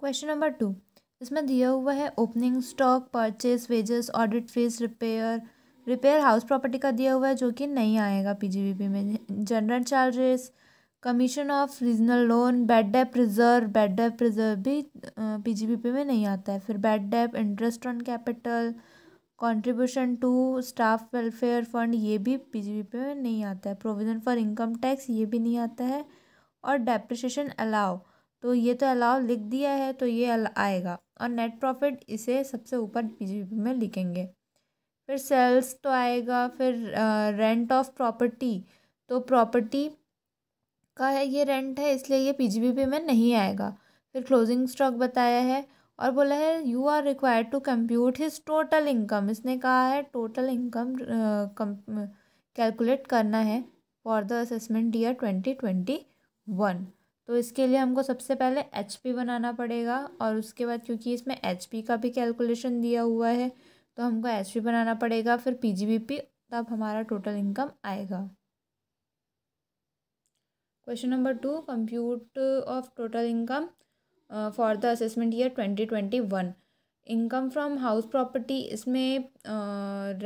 question number to इसमें दिया हुआ है opening stock purchase wages audit fees repair repair house property का दिया हुआ है जो कि नहीं आएगा पीजीबीपी में general charges commission of regional loan bad debt reserve bad debt reserve भी पीजीबीपी में नहीं आता है फिर bad debt interest on capital contribution to staff welfare fund ये भी पीजीबीपी में नहीं आता है प्रोविज़न फॉर इनकम टैक्स ये भी नहीं आता है और डेप्रिशिएशन अलाउ तो ये तो अलाव लिख दिया है तो ये आएगा और नेट प्रॉफिट इसे सबसे ऊपर पीजीपी में लिखेंगे फिर सेल्स तो आएगा फिर रेंट ऑफ प्रॉपर्टी तो प्रॉपर्टी का है ये रेंट है इसलिए ये पी में नहीं आएगा फिर क्लोजिंग स्टॉक बताया है और बोला है you are required to compute his total income इसने कहा है टोटल इनकम कैलकुलेट करना है for the assessment year twenty twenty one तो इसके लिए हमको सबसे पहले एच पी बनाना पड़ेगा और उसके बाद क्योंकि इसमें एच पी का भी कैलकुलेशन दिया हुआ है तो हमको एच पी बनाना पड़ेगा फिर पी जी बी पी तब हमारा टोटल इनकम आएगा question number two compute of total income for the assessment year twenty twenty one income from house property इसमें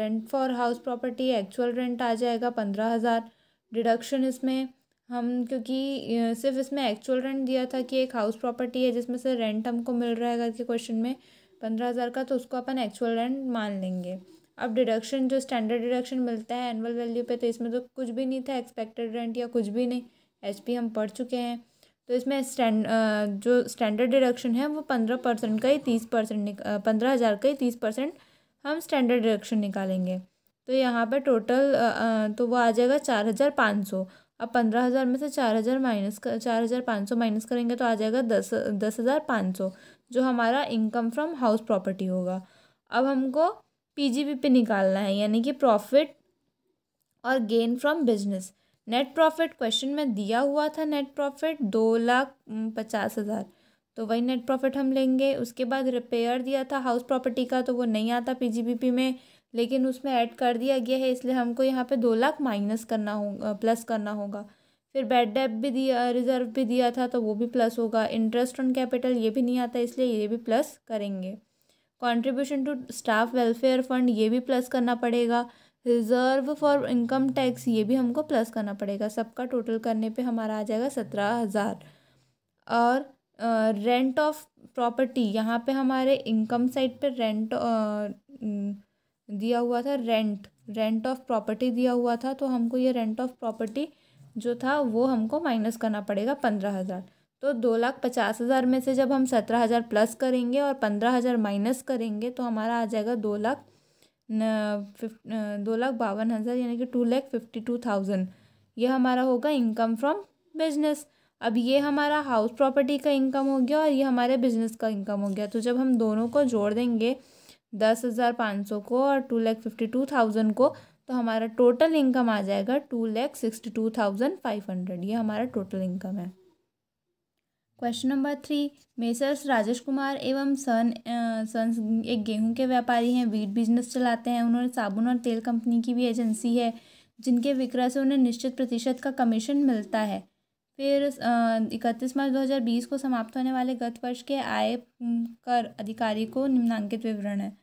rent for house property actual rent आ जाएगा पंद्रह हज़ार डिडक्शन इसमें हम क्योंकि सिर्फ इसमें एक्चुअल रेंट दिया था कि एक हाउस प्रॉपर्टी है जिसमें से रेंट हमको मिल रहा है के क्वेश्चन में पंद्रह हज़ार का तो उसको अपन एक्चुअल रेंट मान लेंगे अब डिडक्शन जो स्टैंडर्ड डिडक्शन मिलता है एनुअल वैल्यू पे तो इसमें तो कुछ भी नहीं था एक्सपेक्टेड रेंट या कुछ भी नहीं एच हम पढ़ चुके हैं तो इसमें स्टैंड जो स्टैंडर्ड डिडक्शन है वो पंद्रह परसेंट का ही तीस परसेंट पंद्रह हज़ार का ही तीस परसेंट हम स्टैंडर्ड डिडक्शन निकालेंगे तो यहाँ पर टोटल तो वो आ जाएगा चार हज़ार पाँच सौ अब पंद्रह हज़ार में से चार हज़ार माइनस कर चार हज़ार पाँच सौ माइनस करेंगे तो आ जाएगा दस दस हज़ार पाँच सौ जो हमारा इनकम फ्रॉम हाउस प्रॉपर्टी होगा अब हमको पीजीबी पे निकालना है यानी कि प्रॉफिट और gain from business net profit question में दिया हुआ था नेट प्रॉफिट दो लाख पचास हज़ार तो वही नेट प्रॉफिट हम लेंगे उसके बाद रिपेयर दिया था हाउस प्रॉपर्टी का तो वो नहीं आता पी में लेकिन उसमें ऐड कर दिया गया है इसलिए हमको यहाँ पे दो लाख माइनस करना होगा प्लस करना होगा फिर बैड डेप भी दिया रिजर्व भी दिया था तो वो भी प्लस होगा इंटरेस्ट ऑन कैपिटल ये भी नहीं आता इसलिए ये भी प्लस करेंगे contribution to staff welfare fund ये भी प्लस करना पड़ेगा रिजर्व फॉर इनकम टैक्स ये भी हमको प्लस करना पड़ेगा सबका टोटल करने पे हमारा आ जाएगा सत्रह हज़ार और रेंट ऑफ प्रॉपर्टी यहाँ पे हमारे इनकम साइड पे रेंट दिया हुआ था रेंट रेंट ऑफ प्रॉपर्टी दिया हुआ था तो हमको ये रेंट ऑफ प्रॉपर्टी जो था वो हमको माइनस करना पड़ेगा पंद्रह हज़ार तो दो लाख पचास हज़ार में से जब हम सत्रह हज़ार प्लस करेंगे और पंद्रह हज़ार माइनस करेंगे तो हमारा आ जाएगा दो लाख दो लाख बावन हज़ार यानी कि two lakh fifty two thousand ये हमारा होगा इनकम फ्रॉम बिजनेस अब ये हमारा हाउस प्रॉपर्टी का इनकम हो गया और ये हमारे बिजनेस का इनकम हो गया तो जब हम दोनों को जोड़ देंगे दस हज़ार पाँच सौ को और two lakh fifty two thousand को तो हमारा टोटल इनकम आ जाएगा two lakh sixty two thousand five hundred ये हमारा टोटल इनकम है question number three messrs Rajesh Kumar एवं सन सन एक गेहूं के व्यापारी हैं वीट बिजनेस चलाते हैं उन्होंने साबुन और तेल कंपनी की भी एजेंसी है जिनके विक्रय से उन्हें निश्चित प्रतिशत का कमीशन मिलता है फिर इकतीस मार्च दो हज़ार बीस को समाप्त होने वाले गत वर्ष के आय कर अधिकारी को निम्नांकित विवरण है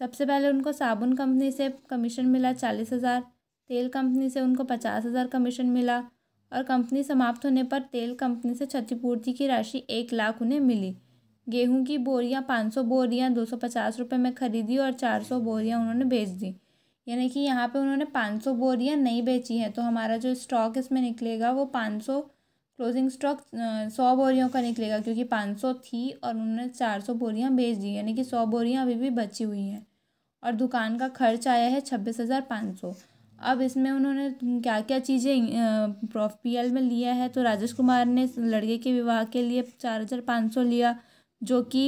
सबसे पहले उनको साबुन कंपनी से कमीशन मिला चालीस हज़ार तेल कंपनी से उनको पचास हज़ार कमीशन मिला और कंपनी समाप्त होने पर तेल कंपनी से क्षतिपूर्ति की राशि एक लाख उन्हें मिली गेहूं की बोरियां पाँच सौ बोरियाँ दो सौ पचास रुपये में खरीदी और चार सौ बोरियाँ उन्होंने बेच दी यानी कि यहाँ पे उन्होंने पाँच सौ बोरियाँ नहीं बेची हैं तो हमारा जो स्टॉक इसमें निकलेगा वो पाँच सौ क्लोजिंग स्टॉक सौ बोरियों का निकलेगा क्योंकि पाँच सौ थी और उन्होंने चार सौ बोरियाँ बेच दी यानी कि सौ बोरियाँ अभी भी बची हुई हैं और दुकान का खर्च आया है छब्बीस हज़ार पाँच सौ अब इसमें उन्होंने क्या क्या चीज़ें प्रॉफ पी एल में लिया है तो राजेश कुमार ने लड़के के विवाह के लिए चार हज़ार पाँच सौ लिया जो कि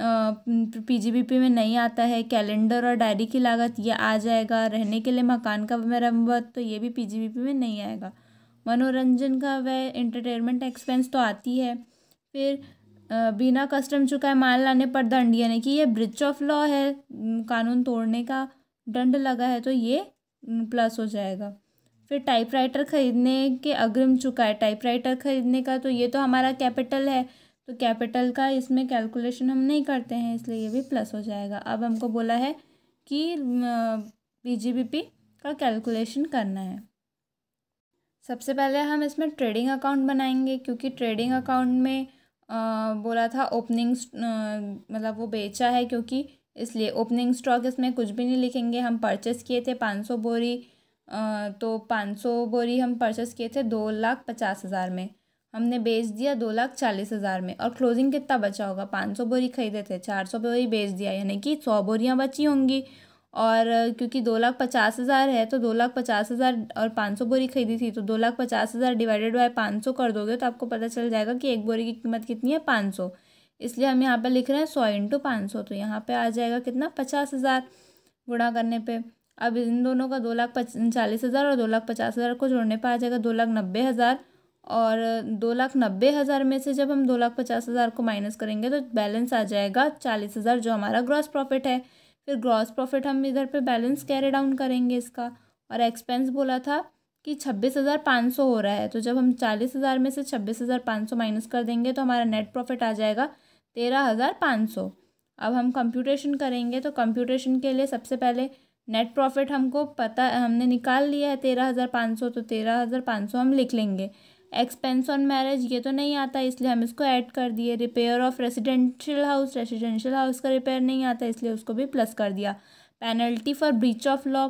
पी जी बी पी में नहीं आता है कैलेंडर और डायरी की लागत ये आ जाएगा रहने के लिए मकान का मरम्मत मतलब, तो ये भी पी जी बी पी में नहीं आएगा मनोरंजन का वह इंटरटेनमेंट एक्सपेंस तो आती है फिर बिना कस्टम चुकाए माल लाने पर दंड यानी कि ये ब्रिच ऑफ लॉ है कानून तोड़ने का दंड लगा है तो ये प्लस हो जाएगा फिर टाइपराइटर खरीदने के अग्रिम चुकाए टाइपराइटर खरीदने का तो ये तो हमारा कैपिटल है तो कैपिटल का इसमें कैलकुलेशन हम नहीं करते हैं इसलिए ये भी प्लस हो जाएगा अब हमको बोला है कि पी का कैलकुलेशन करना है सबसे पहले हम इसमें ट्रेडिंग अकाउंट बनाएंगे क्योंकि ट्रेडिंग अकाउंट में आ, बोला था ओपनिंग मतलब वो बेचा है क्योंकि इसलिए ओपनिंग स्टॉक इसमें कुछ भी नहीं लिखेंगे हम परचेस किए थे पाँच सौ बोरी आ, तो पाँच सौ बोरी हम परचेस किए थे दो लाख पचास हज़ार में हमने बेच दिया दो लाख चालीस हज़ार में और क्लोजिंग कितना बचा होगा पाँच सौ बोरी खरीदे थे चार सौ बोरी बेच दिया यानी कि सौ बोरियाँ बची होंगी और क्योंकि दो लाख पचास हज़ार है तो दो लाख पचास हज़ार और पाँच सौ बोरी खरीदी थी तो दो लाख पचास हज़ार डिवाइडेड बाय पाँच सौ कर दोगे तो आपको पता चल जाएगा कि एक बोरी की कीमत कितनी है पाँच सौ इसलिए हम यहाँ पर लिख रहे हैं सौ इंटू पाँच सौ तो यहाँ पर आ जाएगा कितना पचास हज़ार गुणा करने पर अब इन दोनों का दो लाख चालीस हज़ार और दो लाख पचास हज़ार को जोड़ने पर आ जाएगा दो लाख नब्बे हज़ार और दो लाख नब्बे हज़ार में से जब हम दो लाख पचास हज़ार को माइनस करेंगे तो बैलेंस आ जाएगा चालीस हज़ार जो हमारा ग्रॉस प्रॉफिट है फिर ग्रॉस प्रॉफिट हम इधर पे बैलेंस कैरी डाउन करेंगे इसका और एक्सपेंस बोला था कि छब्बीस हज़ार पाँच सौ हो रहा है तो जब हम चालीस हज़ार में से छब्बीस हज़ार पाँच सौ माइनस कर देंगे तो हमारा नेट प्रॉफिट आ जाएगा तेरह हज़ार पाँच सौ अब हम कंप्यूटेशन करेंगे तो कंप्यूटेशन के लिए सबसे पहले नेट प्रॉफिट हमको पता हमने निकाल लिया है तेरह हज़ार पाँच सौ तो तेरह हज़ार पाँच सौ हम लिख लेंगे एक्सपेंस ऑन मैरिज ये तो नहीं आता इसलिए हम इसको ऐड कर दिए repair of residential house residential house का रिपेयर नहीं आता इसलिए उसको भी प्लस कर दिया penalty for breach of law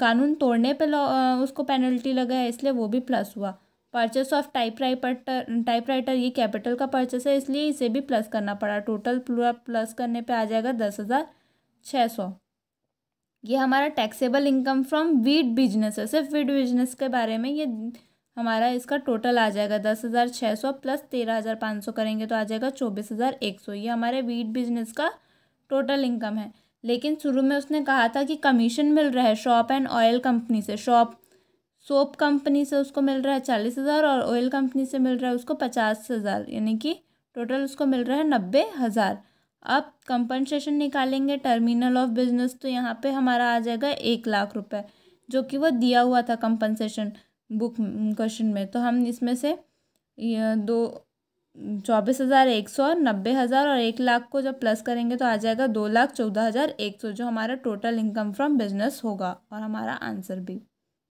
कानून तोड़ने पे लॉ उसको पेनल्टी लगा है इसलिए वो भी प्लस हुआ purchase of typewriter typewriter ये कैपिटल का परचेस है इसलिए इसे भी प्लस करना पड़ा टोटल पूरा प्लस करने पे आ जाएगा दस हज़ार छः सौ ये हमारा taxable income from wheat business है सिर्फ वीड बिजनेस के बारे में ये हमारा इसका टोटल आ जाएगा दस हज़ार छः सौ प्लस तेरह हज़ार पाँच सौ करेंगे तो आ जाएगा चौबीस हज़ार एक सौ ये हमारे वीट बिजनेस का टोटल इनकम है लेकिन शुरू में उसने कहा था कि कमीशन मिल रहा है शॉप एंड ऑयल कंपनी से शॉप सोप कंपनी से उसको मिल रहा है चालीस हज़ार और ऑयल कंपनी से मिल रहा है उसको पचास हज़ार यानी कि टोटल उसको मिल रहा है नब्बे हज़ार अब कंपनसेशन निकालेंगे टर्मिनल ऑफ बिजनेस तो यहाँ पे हमारा आ जाएगा एक लाख रुपए जो कि वो दिया हुआ था कंपनसेशन बुक क्वेश्चन में तो हम इसमें से दो चौबीस हज़ार एक सौ नब्बे हज़ार और एक लाख को जब प्लस करेंगे तो आ जाएगा दो लाख चौदह हज़ार एक सौ जो हमारा टोटल इनकम फ्रॉम बिजनेस होगा और हमारा आंसर भी